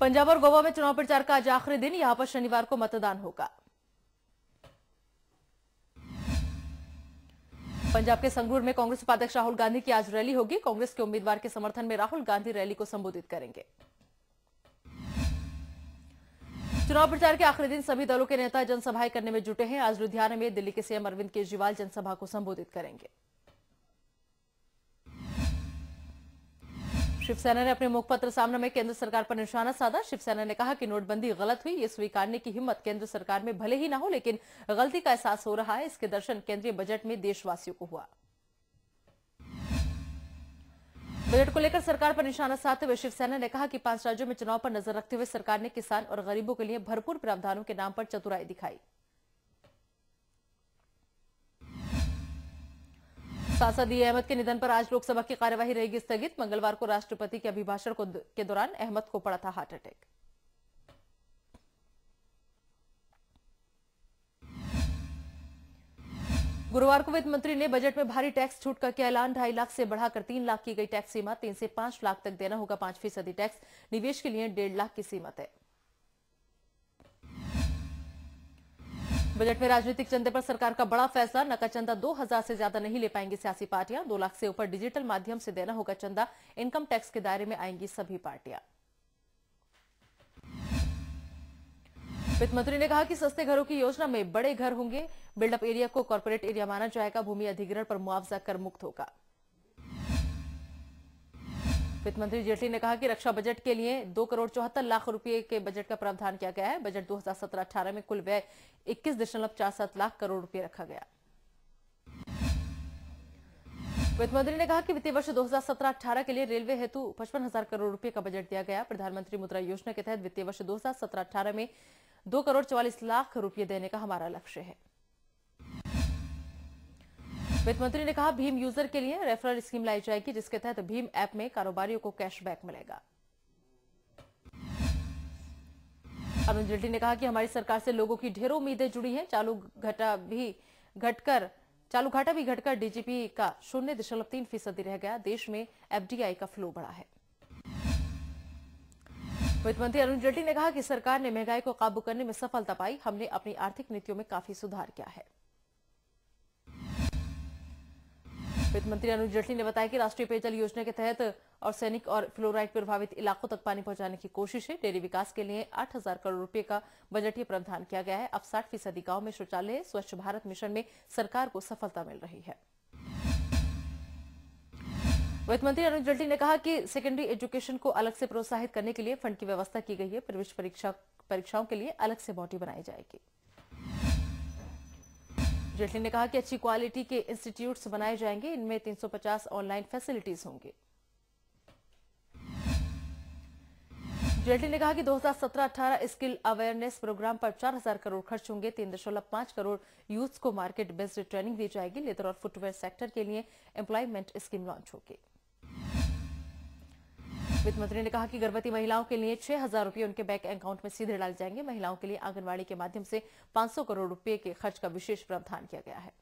पंजाब और गोवा में चुनाव प्रचार का आज आखिरी दिन यहां पर शनिवार को मतदान होगा पंजाब के संगरूर में कांग्रेस उपाध्यक्ष राहुल गांधी की आज रैली होगी कांग्रेस के उम्मीदवार के समर्थन में राहुल गांधी रैली को संबोधित करेंगे चुनाव प्रचार के आखिरी दिन सभी दलों के नेता जनसभाएं करने में जुटे हैं आज लुधियाना में दिल्ली के सीएम अरविंद केजरीवाल जनसभा को संबोधित करेंगे शिवसेना ने अपने मुखपत्र सामने में केंद्र सरकार पर निशाना साधा शिवसेना ने कहा कि नोटबंदी गलत हुई ये स्वीकारने की हिम्मत केंद्र सरकार में भले ही ना हो लेकिन गलती का एहसास हो रहा है इसके दर्शन केंद्रीय बजट में देशवासियों को हुआ बजट को लेकर सरकार पर निशाना साधते हुए शिवसेना ने कहा कि पांच राज्यों में चुनाव पर नजर रखते हुए सरकार ने किसान और गरीबों के लिए भरपूर प्रावधानों के नाम पर चतुराई दिखाई सांसद ई अहमद के निधन पर आज लोकसभा की कार्यवाही रहेगी स्थगित मंगलवार को राष्ट्रपति के अभिभाषण के दौरान अहमद को पड़ा था हार्ट अटैक गुरुवार को वित्त मंत्री ने बजट में भारी टैक्स छूट का किया ऐलान ढाई लाख से बढ़ाकर तीन लाख की गई टैक्स सीमा तीन से पांच लाख तक देना होगा पांच फीसदी टैक्स निवेश के लिए डेढ़ लाख की सीमा तय बजट में राजनीतिक चंदे पर सरकार का बड़ा फैसला नकद चंदा दो हजार से ज्यादा नहीं ले पाएंगी सियासी पार्टियां दो लाख से ऊपर डिजिटल माध्यम से देना होगा चंदा इनकम टैक्स के दायरे में आएंगी सभी पार्टियां वित्त मंत्री ने कहा कि सस्ते घरों की योजना में बड़े घर होंगे बिल्डअप एरिया को कॉरपोरेट एरिया माना जाएगा भूमि अधिग्रहण पर मुआवजा कर मुक्त होगा वित्त मंत्री जेटली ने कहा कि रक्षा बजट के लिए दो करोड़ चौहत्तर लाख रुपए के बजट का प्रावधान किया गया है बजट 2017-18 में कुल व्यय इक्कीस दशमलव चार सात लाख करोड़ रुपए रखा गया वित्त मंत्री ने कहा कि वित्तीय वर्ष 2017-18 के लिए रेलवे हेतु पचपन हजार करोड़ रुपए का बजट दिया गया प्रधानमंत्री मुद्रा योजना के तहत वित्तीय वर्ष दो हजार में दो करोड़ चौवालीस लाख रूपये देने का हमारा लक्ष्य है वित्त मंत्री ने कहा भीम यूजर के लिए रेफरल स्कीम लाई जाएगी जिसके तहत भीम ऐप में कारोबारियों को कैशबैक मिलेगा अरुण जेटली ने कहा कि हमारी सरकार से लोगों की ढेरों उम्मीदें जुड़ी हैं चालू घटा भी घटकर चालू घाटा भी घटकर डीजीपी का शून्य दशमलव तीन फीसदी रह गया देश में एफडीआई का फ्लो बढ़ा है वित्त मंत्री अरुण जेटली ने कहा कि सरकार ने महंगाई को काबू करने में सफलता पाई हमने अपनी आर्थिक नीतियों में काफी सुधार किया है वित्त मंत्री अरुण जेटली ने बताया कि राष्ट्रीय पेयजल योजना के तहत और सैनिक और फ्लोराइड प्रभावित इलाकों तक पानी पहुंचाने की कोशिश है डेयरी विकास के लिए 8000 करोड़ रुपए का बजटीय प्रावधान किया गया है अब साठ फीसदी गांव में शौचालय स्वच्छ भारत मिशन में सरकार को सफलता मिल रही है वित्त मंत्री अरुण जेटली ने कहा कि सेकेंडरी एजुकेशन को अलग से प्रोत्साहित करने के लिए फंड की व्यवस्था की गई है प्रवेश परीक्षा परीक्षाओं के लिए अलग से बॉडी बनाई जाएगी जेटली ने कहा कि अच्छी क्वालिटी के इंस्टीट्यूट्स बनाए जाएंगे इनमें 350 ऑनलाइन फैसिलिटीज होंगी जेटली ने कहा कि 2017-18 स्किल अवेयरनेस प्रोग्राम पर 4000 करोड़ खर्च होंगे तीन दशमलव पांच करोड़ यूथ को मार्केट बेस्ड ट्रेनिंग दी जाएगी लेदर और फुटवेयर सेक्टर के लिए एम्प्लॉयमेंट स्कीम लॉन्च होगी वित्त मंत्री ने कहा कि गर्भवती महिलाओं के लिए छह हजार रूपये उनके बैंक अकाउंट में सीधे डाले जाएंगे महिलाओं के लिए आंगनबाड़ी के माध्यम से 500 करोड़ रूपये के खर्च का विशेष प्रावधान किया गया है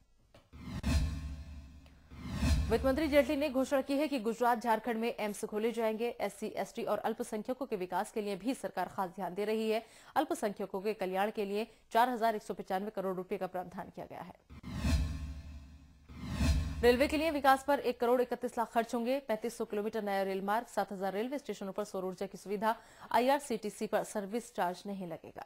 वित्त मंत्री जेटली ने घोषणा की है कि गुजरात झारखंड में एम्स खोले जाएंगे एससी एसटी और अल्पसंख्यकों के विकास के लिए भी सरकार खास ध्यान दे रही है अल्पसंख्यकों के कल्याण के लिए चार करोड़ रूपये का प्रावधान किया गया है रेलवे के लिए विकास पर एक करोड़ इकतीस लाख खर्च होंगे 3500 किलोमीटर नया रेल मार्ग 7000 रेलवे स्टेशनों पर सौर ऊर्जा की सुविधा आईआरसीटीसी पर सर्विस चार्ज नहीं लगेगा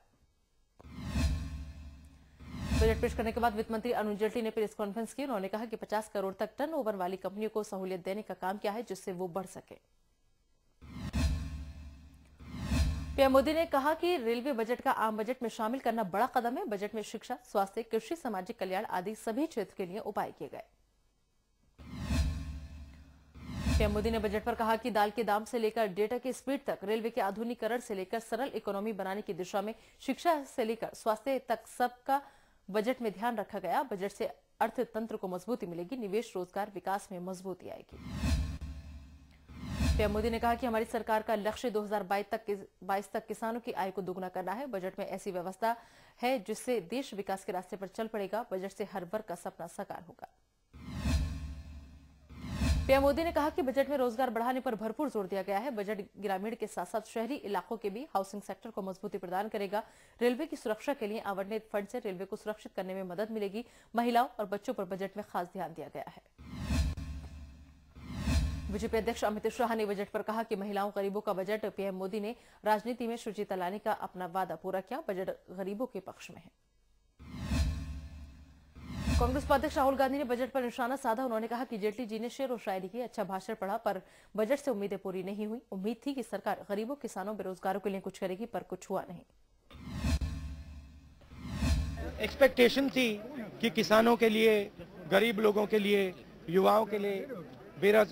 बजट पेश करने के बाद वित्त मंत्री अरुण जेटली ने प्रेस कॉन्फ्रेंस की उन्होंने कहा कि 50 करोड़ तक टर्न ओवर वाली कंपनियों को सहूलियत देने का काम किया है जिससे वो बढ़ सके पीएम मोदी ने कहा कि रेलवे बजट का आम बजट में शामिल करना बड़ा कदम है बजट में शिक्षा स्वास्थ्य कृषि सामाजिक कल्याण आदि सभी क्षेत्र के लिए उपाय किए गए पीएम मोदी ने बजट पर कहा कि दाल के दाम से लेकर डेटा के स्पीड तक रेलवे के आधुनिकरण से लेकर सरल इकोनॉमी बनाने की दिशा में शिक्षा से लेकर स्वास्थ्य तक सबका बजट में ध्यान रखा गया बजट से अर्थतंत्र को मजबूती मिलेगी निवेश रोजगार विकास में मजबूती आएगी पीएम मोदी ने कहा कि हमारी सरकार का लक्ष्य 2022 तक बाईस तक किसानों की आय को दोगुना करना है बजट में ऐसी व्यवस्था है जिससे देश विकास के रास्ते पर चल पड़ेगा बजट से हर वर्ग का सपना साकार होगा पीएम मोदी ने कहा कि बजट में रोजगार बढ़ाने पर भरपूर जोर दिया गया है बजट ग्रामीण के साथ साथ शहरी इलाकों के भी हाउसिंग सेक्टर को मजबूती प्रदान करेगा रेलवे की सुरक्षा के लिए आवंटित फंड से रेलवे को सुरक्षित करने में मदद मिलेगी महिलाओं और बच्चों पर बजट में खास ध्यान दिया गया है बीजेपी अध्यक्ष अमित शाह ने बजट पर कहा कि महिलाओं गरीबों का बजट पीएम मोदी ने राजनीति में शुचिता लाने का अपना वादा पूरा किया बजट गरीबों के पक्ष में है कांग्रेस उपाध्यक्ष राहुल गांधी ने बजट पर निशाना साधा उन्होंने कहा कि जेटली जी ने शेर और शायरी की अच्छा भाषण पढ़ा पर बजट से उम्मीदें पूरी नहीं हुई उम्मीद थी कि सरकार गरीबों किसानों बेरोजगारों के लिए कुछ करेगी पर कुछ हुआ नहीं एक्सपेक्टेशन थी कि किसानों के लिए गरीब लोगों के लिए युवाओं के लिए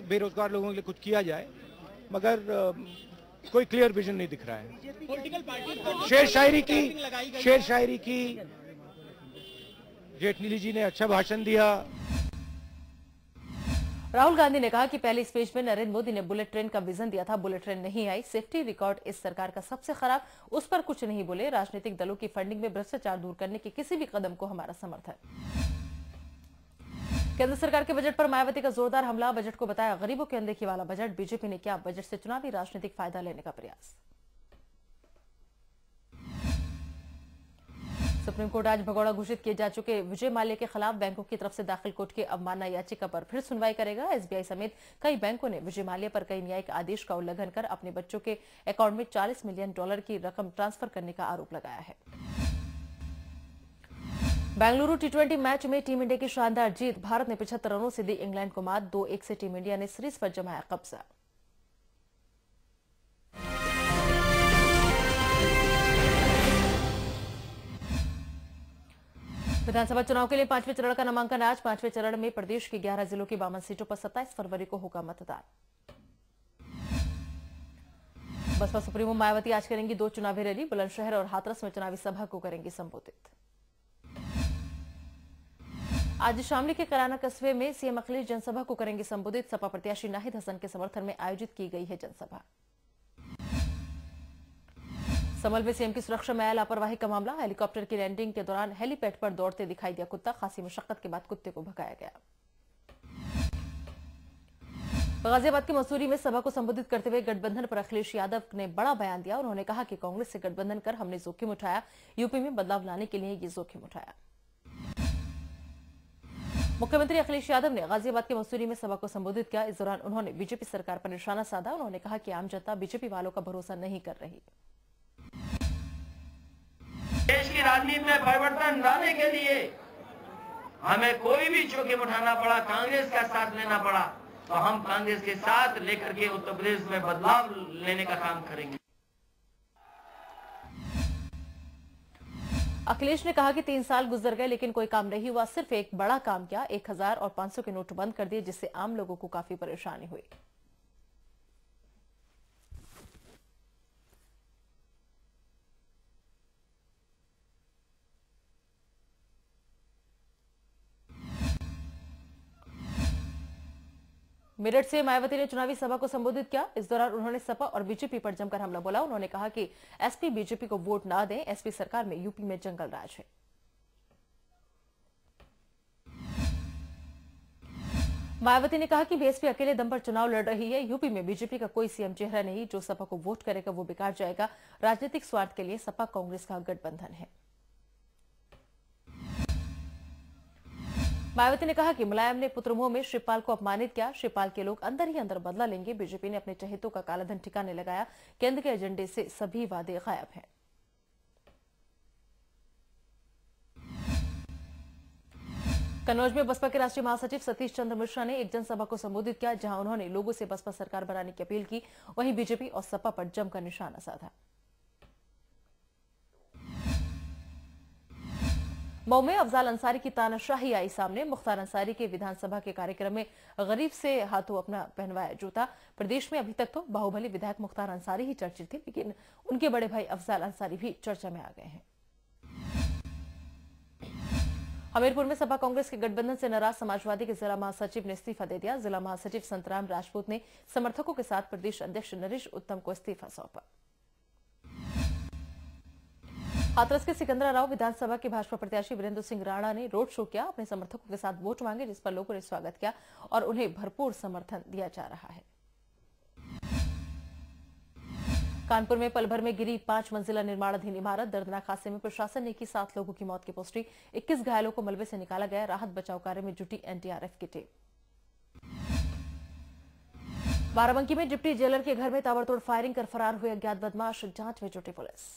बेरोजगार लोगों के लिए कुछ किया जाए मगर कोई क्लियर विजन नहीं दिख रहा है शेर शायरी की शेर शायरी की जेटली जी ने अच्छा भाषण दिया राहुल गांधी ने कहा कि पहले स्पीच में नरेंद्र मोदी ने बुलेट ट्रेन का विजन दिया था बुलेट ट्रेन नहीं आई सेफ्टी रिकॉर्ड इस सरकार का सबसे खराब उस पर कुछ नहीं बोले राजनीतिक दलों की फंडिंग में भ्रष्टाचार दूर करने के किसी भी कदम को हमारा समर्थन केंद्र सरकार के बजट पर मायावती का जोरदार हमला बजट को बताया गरीबों के अनदेखी वाला बजट बीजेपी ने किया बजट से चुनावी राजनीतिक फायदा लेने का प्रयास सुप्रीम कोर्ट आज भगौड़ा घोषित किए जा चुके विजय माल्या के खिलाफ बैंकों की तरफ से दाखिल कोर्ट की अवमानना याचिका पर फिर सुनवाई करेगा एसबीआई समेत कई बैंकों ने विजय माल्या पर कई न्यायिक आदेश का उल्लंघन कर अपने बच्चों के अकाउंट में 40 मिलियन डॉलर की रकम ट्रांसफर करने का आरोप लगाया है बेंगलुरु टी मैच में टीम इंडिया की शानदार जीत भारत ने पिछहत्तर रनों से दी इंग्लैंड को मात दो एक से टीम इंडिया ने सीरीज पर जमाया कब्जा विधानसभा चुनाव के लिए पांचवें चरण का नामांकन आज पांचवें चरण में प्रदेश के 11 जिलों की बावन सीटों पर 27 फरवरी को होगा मतदान बसपा सुप्रीमो मायावती आज करेंगी दो चुनावी रैली बुलंदशहर और हाथरस में चुनावी सभा को करेंगी संबोधित आज शामली के कराना कस्बे में सीएम अखिलेश जनसभा को करेंगे संबोधित सपा प्रत्याशी नाहिद हसन के समर्थन में आयोजित की गई है जनसभा संभल में सीएम की सुरक्षा में लापरवाही का मामला हेलीकॉप्टर की लैंडिंग के दौरान हेलीपैड पर दौड़ते दिखाई दिया कुत्ता खासी मशक्कत के बाद कुत्ते को भगाया गया गाजियाबाद के मसूरी में सभा को संबोधित करते हुए गठबंधन पर अखिलेश यादव ने बड़ा बयान दिया उन्होंने कहा कि कांग्रेस से गठबंधन कर हमने जोखिम उठाया यूपी में बदलाव लाने के लिए ये जोखिम उठाया मुख्यमंत्री अखिलेश यादव ने गाजियाबाद के मसूरी में सभा को संबोधित किया इस दौरान उन्होंने बीजेपी सरकार पर निशाना साधा उन्होंने कहा कि आम जनता बीजेपी वालों का भरोसा नहीं कर रही देश की राजनीति में परिवर्तन लाने के लिए हमें कोई भी जोखिम उठाना पड़ा कांग्रेस का साथ लेना पड़ा तो हम कांग्रेस के साथ लेकर के उत्तर प्रदेश में बदलाव लेने का काम करेंगे अखिलेश ने कहा कि तीन साल गुजर गए लेकिन कोई काम नहीं हुआ सिर्फ एक बड़ा काम किया एक हजार और पांच सौ के नोट बंद कर दिए जिससे आम लोगों को काफी परेशानी हुई मेरठ से मायावती ने चुनावी सभा को संबोधित किया इस दौरान उन्होंने सपा और बीजेपी पर जमकर हमला बोला उन्होंने कहा कि एसपी बीजेपी को वोट ना दें एसपी सरकार में यूपी में जंगल राज है मायावती ने कहा कि बीएसपी अकेले दम पर चुनाव लड़ रही है यूपी में बीजेपी का कोई सीएम चेहरा नहीं जो सपा को वोट करेगा वो बेकार जाएगा राजनीतिक स्वार्थ के लिए सपा कांग्रेस का गठबंधन है मायावती ने कहा कि मुलायम ने पुत्रमोह में श्रीपाल को अपमानित किया श्रीपाल के लोग अंदर ही अंदर बदला लेंगे बीजेपी ने अपने चहितों का कालाधन ठिकाने लगाया केंद्र के एजेंडे से सभी वादे गायब हैं कन्नौज में बसपा के राष्ट्रीय महासचिव सतीश चंद्र मिश्रा ने एक जनसभा को संबोधित किया जहां उन्होंने लोगों से बसपा सरकार बनाने की अपील की वहीं बीजेपी और सपा पर जमकर निशाना साधा मऊ में अफजाल अंसारी की तानाशाही आई सामने मुख्तार अंसारी के विधानसभा के कार्यक्रम में गरीब से हाथों अपना पहनवाया जूता प्रदेश में अभी तक तो बाहुबली विधायक मुख्तार अंसारी ही चर्चित थे लेकिन उनके बड़े भाई अफजाल अंसारी भी चर्चा में आ गए हैं हमीरपुर में सपा कांग्रेस के गठबंधन से नाराज समाजवादी के जिला महासचिव ने इस्तीफा दे दिया जिला महासचिव संतराम राजपूत ने समर्थकों के साथ प्रदेश अध्यक्ष नरेश उत्तम को इस्तीफा सौंपा हाथरस के सिकंदरा राव विधानसभा के भाजपा प्रत्याशी वीरेंद्र सिंह राणा ने रोड शो किया अपने समर्थकों के साथ वोट मांगे जिस पर लोगों ने स्वागत किया और उन्हें भरपूर समर्थन दिया जा रहा है कानपुर में पलभर में गिरी पांच मंजिला निर्माणाधीन इमारत दर्दनाक हादसे में प्रशासन ने की सात लोगों की मौत की पुष्टि 21 घायलों को मलबे से निकाला गया राहत बचाव कार्य में जुटी एनडीआरएफ की टीम बाराबंकी में डिप्टी जेलर के घर में ताबड़तोड़ फायरिंग कर फरार हुए अज्ञात बदमाश जांच में जुटी पुलिस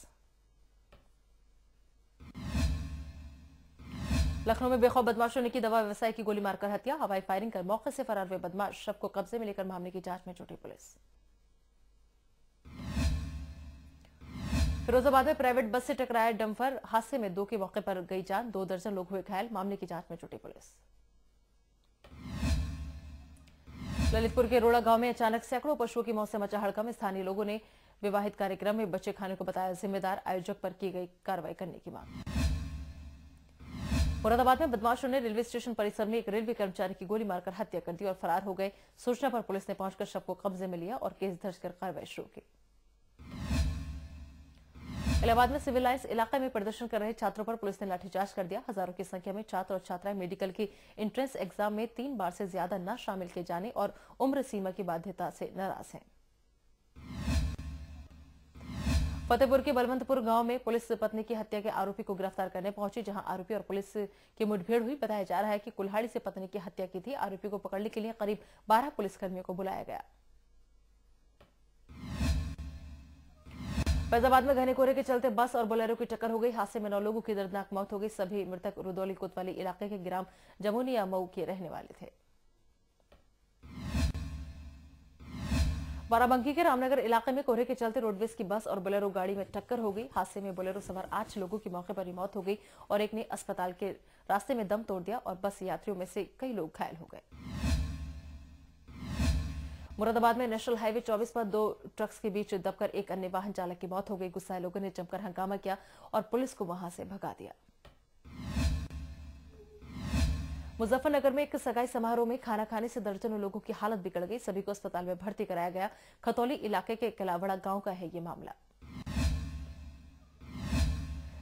लखनऊ में बेखौफ बदमाशों ने की दवा व्यवसायी की गोली मारकर हत्या हवाई फायरिंग कर मौके से फरार हुए बदमाश शव को कब्जे में लेकर मामले की जांच में जुटी पुलिस फिरोजाबाद में प्राइवेट बस से टकराया डम्फर हादसे में दो के मौके पर गई जान दो दर्जन लोग हुए घायल मामले की जांच में जुटी पुलिस ललितपुर के रोड़ा गांव में अचानक सैकड़ों पशुओं की मौत से मचा हड़कम स्थानीय लोगों ने विवाहित कार्यक्रम में बच्चे खाने को बताया जिम्मेदार आयोजक पर की गई कार्रवाई करने की मांग मुरादाबाद में बदमाशों ने रेलवे स्टेशन परिसर में एक रेलवे कर्मचारी की गोली मारकर हत्या कर दी और फरार हो गए सूचना पर पुलिस ने पहुंचकर शव को कब्जे में लिया और केस दर्ज कर कार्रवाई शुरू की इलाहाबाद में सिविल लाइन्स इलाके में प्रदर्शन कर रहे छात्रों पर पुलिस ने लाठीचार्ज कर दिया हजारों की संख्या में छात्र और छात्राएं मेडिकल की एंट्रेंस एग्जाम में तीन बार से ज्यादा न शामिल किए जाने और उम्र सीमा की बाध्यता से नाराज हैं फतेहपुर के बलवंतपुर गांव में पुलिस पत्नी की हत्या के आरोपी को गिरफ्तार करने पहुंची जहां आरोपी और पुलिस की मुठभेड़ हुई बताया जा रहा है कि कुल्हाड़ी से पत्नी की हत्या की थी आरोपी को पकड़ने के लिए करीब बारह पुलिसकर्मियों को बुलाया गया फैजाबाद में घने कोहरे के चलते बस और बोलेरो की टक्कर हो गई हादसे में नौ लोगों की दर्दनाक मौत हो गई सभी मृतक रुदौली कोतवाली इलाके के ग्राम जमुनिया मऊ के रहने वाले थे बाराबंकी के रामनगर इलाके में कोहरे के चलते रोडवेज की बस और बोलेरो गाड़ी में टक्कर हो गई हादसे में बोलेरो सवार आठ लोगों की मौके पर ही मौत हो गई और एक ने अस्पताल के रास्ते में दम तोड़ दिया और बस यात्रियों में से कई लोग घायल हो गए मुरादाबाद में नेशनल हाईवे 24 पर दो ट्रक्स के बीच दबकर एक अन्य वाहन चालक की मौत हो गई गुस्साए लोगों ने जमकर हंगामा किया और पुलिस को वहां से भगा दिया मुजफ्फरनगर में एक सगाई समारोह में खाना खाने से दर्जनों लोगों की हालत बिगड़ गई सभी को अस्पताल में भर्ती कराया गया खतौली इलाके के कलावड़ा गांव का है ये मामला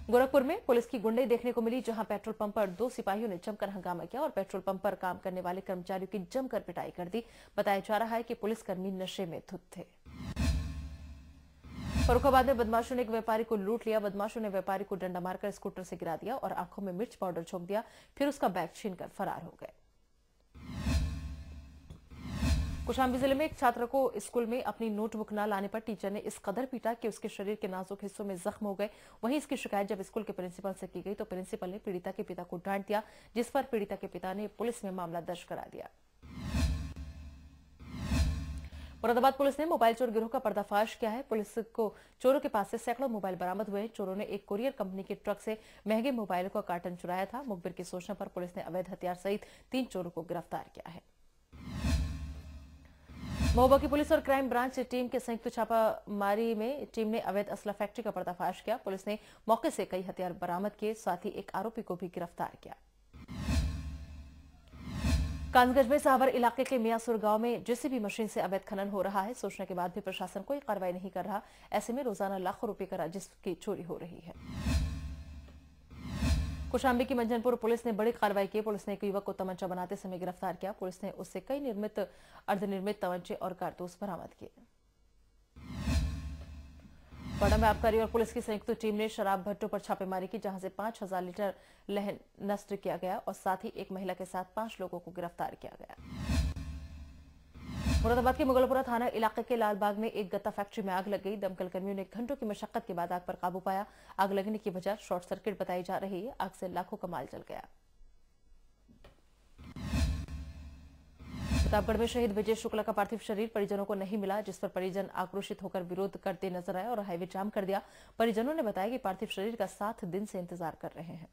गोरखपुर में पुलिस की गुंडई देखने को मिली जहां पेट्रोल पंप पर दो सिपाहियों ने जमकर हंगामा किया और पेट्रोल पंप पर काम करने वाले कर्मचारियों की जमकर पिटाई कर दी बताया जा रहा है कि पुलिसकर्मी नशे में धुत थे फरुखाबाद में बदमाशों ने एक व्यापारी को लूट लिया बदमाशों ने व्यापारी को डंडा मारकर स्कूटर से गिरा दिया और आंखों में मिर्च पाउडर छोक दिया फिर उसका बैग छीनकर फरार हो गए कुशांबी जिले में एक छात्र को स्कूल में अपनी नोटबुक न लाने पर टीचर ने इस कदर पीटा कि उसके शरीर के नाजुक हिस्सों में जख्म हो गए वहीं इसकी शिकायत जब स्कूल के प्रिंसिपल से की गई तो प्रिंसिपल ने पीड़िता के पिता को डांट दिया जिस पर पीड़िता के पिता ने पुलिस में मामला दर्ज करा दिया मुरादाबाद पुलिस ने मोबाइल चोर गिरोह का पर्दाफाश किया है पुलिस को चोरों के पास से सैकड़ों मोबाइल बरामद हुए चोरों ने एक कोरियर कंपनी के ट्रक से महंगे मोबाइल का कार्टन चुराया था मुखबिर की सूचना पर पुलिस ने अवैध हथियार सहित तीन चोरों को गिरफ्तार किया है महोबा की पुलिस और क्राइम ब्रांच टीम के संयुक्त छापामारी में टीम ने अवैध असला फैक्ट्री का पर्दाफाश किया पुलिस ने मौके से कई हथियार बरामद किए साथ ही एक आरोपी को भी गिरफ्तार किया कांसगंज में सावर इलाके के मियासुर गांव में जेसीबी मशीन से अवैध खनन हो रहा है सोचने के बाद भी प्रशासन कोई कार्रवाई नहीं कर रहा ऐसे में रोजाना लाखों रुपए का राजस्व की चोरी हो रही है कुशाम्बी की मंजनपुर पुलिस ने बड़ी कार्रवाई की पुलिस ने एक युवक को तमंचा बनाते समय गिरफ्तार किया पुलिस ने उससे कई निर्मित अर्धनिर्मित तमंचे और कारतूस बरामद किए पटना में आबकारी और पुलिस की संयुक्त टीम ने शराब भट्टों पर छापेमारी की जहां से 5000 लीटर लहन नष्ट किया गया और साथ ही एक महिला के साथ पांच लोगों को गिरफ्तार किया गया मुरादाबाद के मुगलपुरा थाना इलाके के लालबाग में एक गत्ता फैक्ट्री में आग लग गई दमकल कर्मियों ने घंटों की मशक्कत के बाद आग पर काबू पाया आग लगने की वजह शॉर्ट सर्किट बताई जा रही है आग से लाखों का माल जल गया प्रतापगढ़ में शहीद विजय शुक्ला का पार्थिव शरीर परिजनों को नहीं मिला जिस पर परिजन आक्रोशित होकर विरोध करते नजर आए और हाईवे जाम कर दिया परिजनों ने बताया कि पार्थिव शरीर का सात दिन से इंतजार कर रहे हैं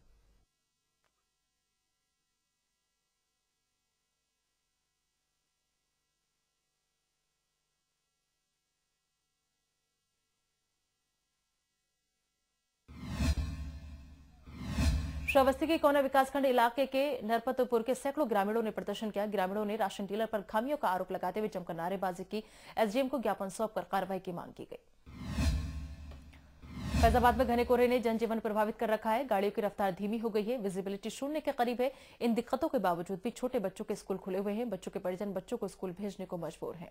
श्रावस्ती के कोना विकासखंड इलाके के नरपतपुर के सैकड़ों ग्रामीणों ने प्रदर्शन किया ग्रामीणों ने राशन डीलर पर खामियों का आरोप लगाते हुए जमकर नारेबाजी की एसडीएम को ज्ञापन सौंपकर कार्रवाई की मांग की गई फैजाबाद में घने कोहरे ने जनजीवन प्रभावित कर रखा है गाड़ियों की रफ्तार धीमी हो गई है विजिबिलिटी शून्य के करीब है इन दिक्कतों के बावजूद भी छोटे बच्चों के स्कूल खुले हुए हैं बच्चों के परिजन बच्चों को स्कूल भेजने को मजबूर हैं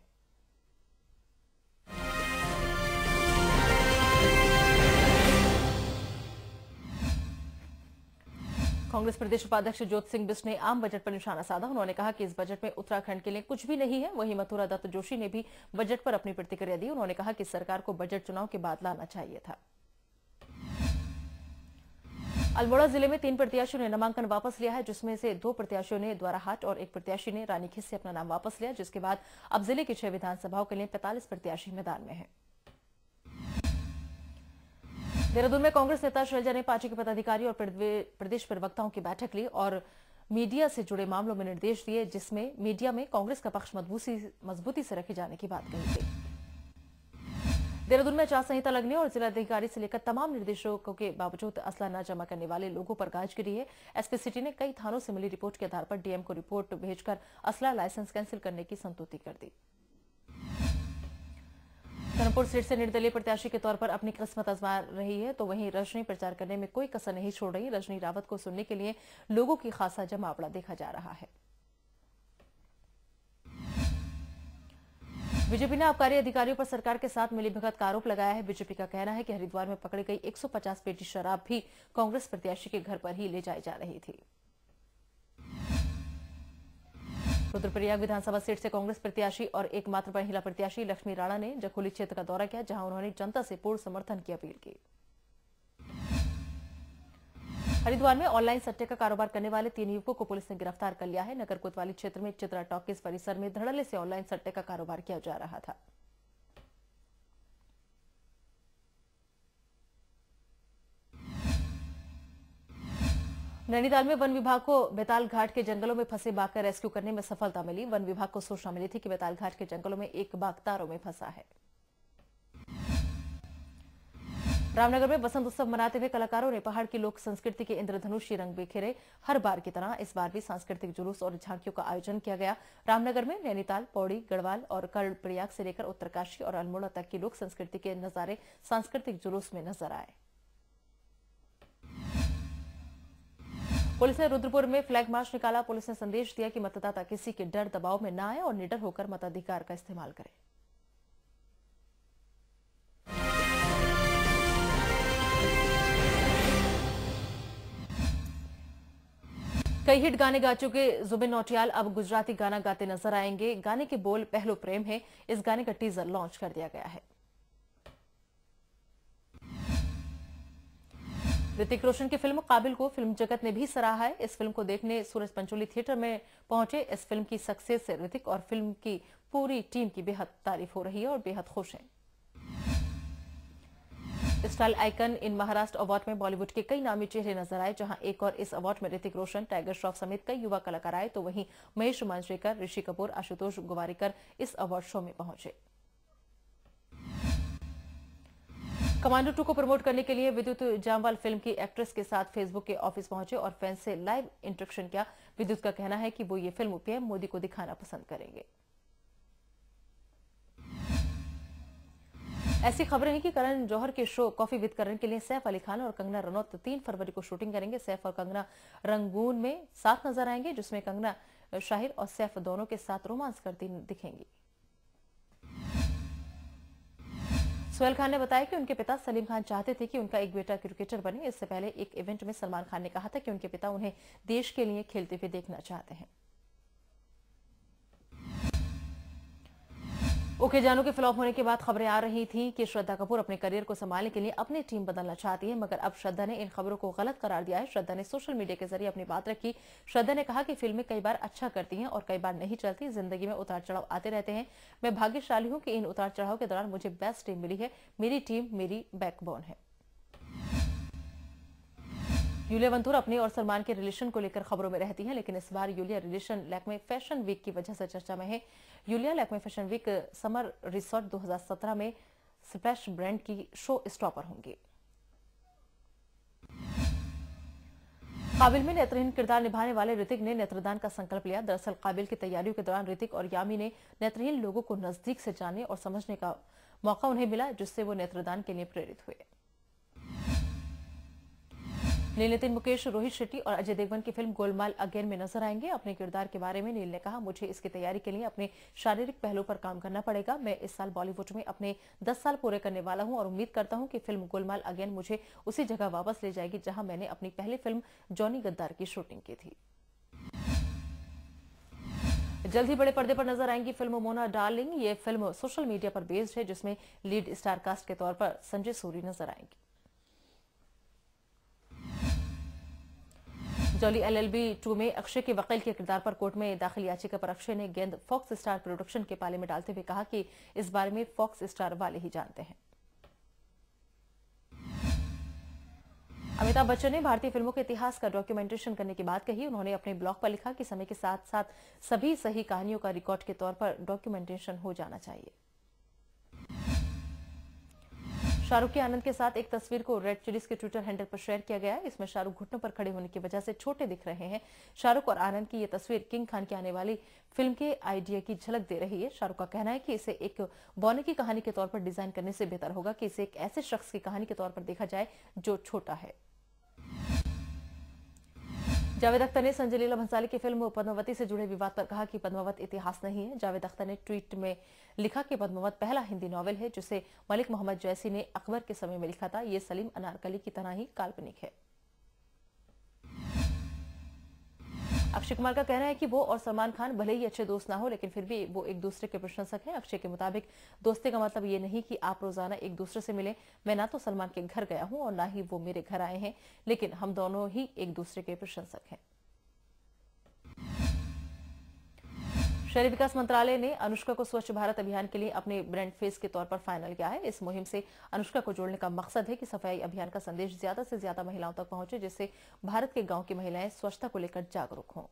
कांग्रेस प्रदेश उपाध्यक्ष ज्योत सिंह बिस्ट ने आम बजट पर निशाना साधा उन्होंने कहा कि इस बजट में उत्तराखंड के लिए कुछ भी नहीं है वहीं मथुरा दत्त जोशी ने भी बजट पर अपनी प्रतिक्रिया दी उन्होंने कहा कि सरकार को बजट चुनाव के बाद लाना चाहिए था अल्मोड़ा जिले में तीन प्रत्याशियों ने नामांकन वापस लिया है जिसमें से दो प्रत्याशियों ने द्वाराहाट और एक प्रत्याशी ने रानीखेत से अपना नाम वापस लिया जिसके बाद अब जिले की छह विधानसभाओं के लिए पैंतालीस प्रत्याशी मैदान में है देहरादून में कांग्रेस नेता शैलजा ने पार्टी के पदाधिकारी और प्रदेश प्रवक्ताओं की बैठक ली और मीडिया से जुड़े मामलों में निर्देश दिए जिसमें मीडिया में कांग्रेस का पक्ष मजबूती से रखे जाने की बात कही गई देहरादून में आचार संहिता लगने और जिलाधिकारी से लेकर तमाम निर्देशों के बावजूद असला न जमा करने वाले लोगों पर गाज गिरी है एसपी सिटी ने कई थानों से मिली रिपोर्ट के आधार पर डीएम को रिपोर्ट भेजकर असला लाइसेंस कैंसिल करने की संतुति कर दी धर्मपुर सीट से निर्दलीय प्रत्याशी के तौर पर अपनी किस्मत आजमा रही है तो वहीं रजनी प्रचार करने में कोई कसर नहीं छोड़ रही रजनी रावत को सुनने के लिए लोगों की खासा जमावड़ा देखा जा रहा है बीजेपी ने आबकारी अधिकारियों पर सरकार के साथ मिलीभगत का आरोप लगाया है बीजेपी का कहना है कि हरिद्वार में पकड़ी गई 150 पेटी शराब भी कांग्रेस प्रत्याशी के घर पर ही ले जाई जा रही थी रुद्रप्रयाग विधानसभा सीट से कांग्रेस प्रत्याशी और एकमात्र महिला प्रत्याशी लक्ष्मी राणा ने जखोली क्षेत्र का दौरा किया जहां उन्होंने जनता से पूर्ण समर्थन की अपील की हरिद्वार में ऑनलाइन सट्टे का कारोबार करने वाले तीन युवकों को पुलिस ने गिरफ्तार कर लिया है नगर कोतवाली क्षेत्र में चित्रा टॉकीज परिसर में धड़ल्ले से ऑनलाइन सट्टे का कारोबार किया जा रहा था नैनीताल में वन विभाग को बेताल घाट के जंगलों में फंसे बाघ का रेस्क्यू करने में सफलता मिली वन विभाग को सूचना मिली थी कि बेताल घाट के जंगलों में एक बाघ तारों में फंसा है रामनगर में बसंत उत्सव मनाते हुए कलाकारों ने पहाड़ की लोक संस्कृति के इंद्रधनुषी रंग बिखेरे हर बार की तरह इस बार भी सांस्कृतिक जुलूस और झांकियों का आयोजन किया गया रामनगर में नैनीताल पौड़ी गढ़वाल और कर्णप्रयाग से लेकर उत्तरकाशी और अल्मोड़ा तक की लोक संस्कृति के नजारे सांस्कृतिक जुलूस में नजर आये पुलिस ने रुद्रपुर में फ्लैग मार्च निकाला पुलिस ने संदेश दिया कि मतदाता किसी के डर दबाव में न आए और निडर होकर मताधिकार का इस्तेमाल करें कई हिट गाने गा चुके जुबिन नौटियाल अब गुजराती गाना गाते नजर आएंगे गाने के बोल पहलो प्रेम है इस गाने का टीजर लॉन्च कर दिया गया है ऋतिक रोशन की फिल्म काबिल को फिल्म जगत ने भी सराहा है इस फिल्म को देखने सूरज पंचोली थिएटर में पहुंचे इस फिल्म की सक्सेस से ऋतिक और फिल्म की पूरी टीम की बेहद तारीफ हो रही है और बेहद खुश है style icon in Maharashtra award में बॉलीवुड के कई नामी चेहरे नजर आए जहां एक और इस अवार्ड में ऋतिक रोशन टाइगर श्रॉफ समेत कई युवा कलाकार आए तो वहीं महेश मांजरेकर ऋषि कपूर आशुतोष गुवारीकर इस अवार्ड शो में पहुंचे कमांडो टू को प्रमोट करने के लिए विद्युत जामवाल फिल्म की एक्ट्रेस के साथ फेसबुक के ऑफिस पहुंचे और फैंस से लाइव इंटरेक्शन किया विद्युत का कहना है कि वो ये फिल्म पीएम मोदी को दिखाना पसंद करेंगे ऐसी खबरें हैं कि करण जौहर के शो कॉफी विद करण के लिए सैफ अली खान और कंगना रनौत तीन फरवरी को शूटिंग करेंगे सैफ और कंगना रंगून में साथ नजर आएंगे जिसमें कंगना शाहिर और सैफ दोनों के साथ रोमांस करती दिखेंगी सोहेल खान ने बताया कि उनके पिता सलीम खान चाहते थे कि उनका एक बेटा क्रिकेटर बने इससे पहले एक इवेंट में सलमान खान ने कहा था कि उनके पिता उन्हें देश के लिए खेलते हुए देखना चाहते हैं ओके जानू के फ्लॉप होने के बाद खबरें आ रही थी कि श्रद्धा कपूर अपने करियर को संभालने के लिए अपनी टीम बदलना चाहती है मगर अब श्रद्धा ने इन खबरों को गलत करार दिया है श्रद्धा ने सोशल मीडिया के जरिए अपनी बात रखी श्रद्धा ने कहा कि फिल्में कई बार अच्छा करती हैं और कई बार नहीं चलती जिंदगी में उतार चढ़ाव आते रहते हैं मैं भाग्यशाली हूँ कि इन उतार चढ़ाव के दौरान मुझे बेस्ट टीम मिली है मेरी टीम मेरी बैकबोन है यूलिया वंतूर अपने और सलमान के रिलेशन को लेकर खबरों में रहती हैं लेकिन इस बार यूलिया रिलेशन लैक्मे फैशन वीक की वजह से चर्चा में है Yulia Lakme fashion week summer resort 2017 में स्प्लैश ब्रांड की शो स्टॉपर होंगे काबिल में नेत्रहीन किरदार निभाने वाले ऋतिक ने नेत्रदान का संकल्प लिया दरअसल काबिल की तैयारियों के दौरान ऋतिक और यामी ने नेत्रहीन लोगों को नजदीक से जानने और समझने का मौका उन्हें मिला जिससे वो नेत्रदान के लिए प्रेरित हुए नील नितिन मुकेश रोहित शेट्टी और अजय देवगन की फिल्म गोलमाल अगेन में नजर आएंगे अपने किरदार के बारे में नील ने कहा मुझे इसकी तैयारी के लिए अपने शारीरिक पहलू पर काम करना पड़ेगा मैं इस साल बॉलीवुड में अपने दस साल पूरे करने वाला हूँ और उम्मीद करता हूँ कि फिल्म गोलमाल अगेन मुझे उसी जगह वापस ले जाएगी जहाँ मैंने अपनी पहली फिल्म जॉनी गद्दार की शूटिंग की थी जल्द ही बड़े पर्दे पर नजर आएंगी फिल्म मोना डार्लिंग ये फिल्म सोशल मीडिया पर बेस्ड है जिसमें लीड स्टार कास्ट के तौर पर संजय सूरी नजर आएंगे जॉली एलएलबी टू में अक्षय के वकील के किरदार पर कोर्ट में दाखिल याचिका पर अक्षय ने गेंद फॉक्स स्टार प्रोडक्शन के पाले में डालते हुए कहा कि इस बारे में फॉक्स स्टार वाले ही जानते हैं अमिताभ बच्चन ने भारतीय फिल्मों के इतिहास का डॉक्यूमेंटेशन करने की बात कही उन्होंने अपने ब्लॉग पर लिखा कि समय के साथ साथ सभी सही कहानियों का रिकॉर्ड के तौर पर डॉक्यूमेंटेशन हो जाना चाहिए शाहरुख के आनंद के साथ एक तस्वीर को रेड चिलीज के ट्विटर हैंडल पर शेयर किया गया इसमें शाहरुख घुटनों पर खड़े होने की वजह से छोटे दिख रहे हैं शाहरुख और आनंद की यह तस्वीर किंग खान की आने वाली फिल्म के आइडिया की झलक दे रही है शाहरुख का कहना है कि इसे एक बौने की कहानी के तौर पर डिजाइन करने से बेहतर होगा कि इसे एक ऐसे शख्स की कहानी के तौर पर देखा जाए जो छोटा है जावेद अख्तर ने संजय लीला भंसाली की फिल्म पद्मावती से जुड़े विवाद पर कहा कि पद्मावत इतिहास नहीं है जावेद अख्तर ने ट्वीट में लिखा कि पद्मावत पहला हिंदी नॉवल है जिसे मलिक मोहम्मद जैसी ने अकबर के समय में लिखा था ये सलीम अनारकली की तरह ही काल्पनिक है अक्षय कुमार का कहना है कि वो और सलमान खान भले ही अच्छे दोस्त ना हो लेकिन फिर भी वो एक दूसरे के प्रशंसक हैं अक्षय के मुताबिक दोस्ती का मतलब ये नहीं कि आप रोजाना एक दूसरे से मिले मैं ना तो सलमान के घर गया हूँ और ना ही वो मेरे घर आए हैं लेकिन हम दोनों ही एक दूसरे के प्रशंसक हैं शहरी विकास मंत्रालय ने अनुष्का को स्वच्छ भारत अभियान के लिए अपने ब्रांड फेस के तौर पर फाइनल किया है इस मुहिम से अनुष्का को जोड़ने का मकसद है कि सफाई अभियान का संदेश ज्यादा से ज्यादा महिलाओं तक पहुंचे जिससे भारत के गांव की महिलाएं स्वच्छता को लेकर जागरूक हों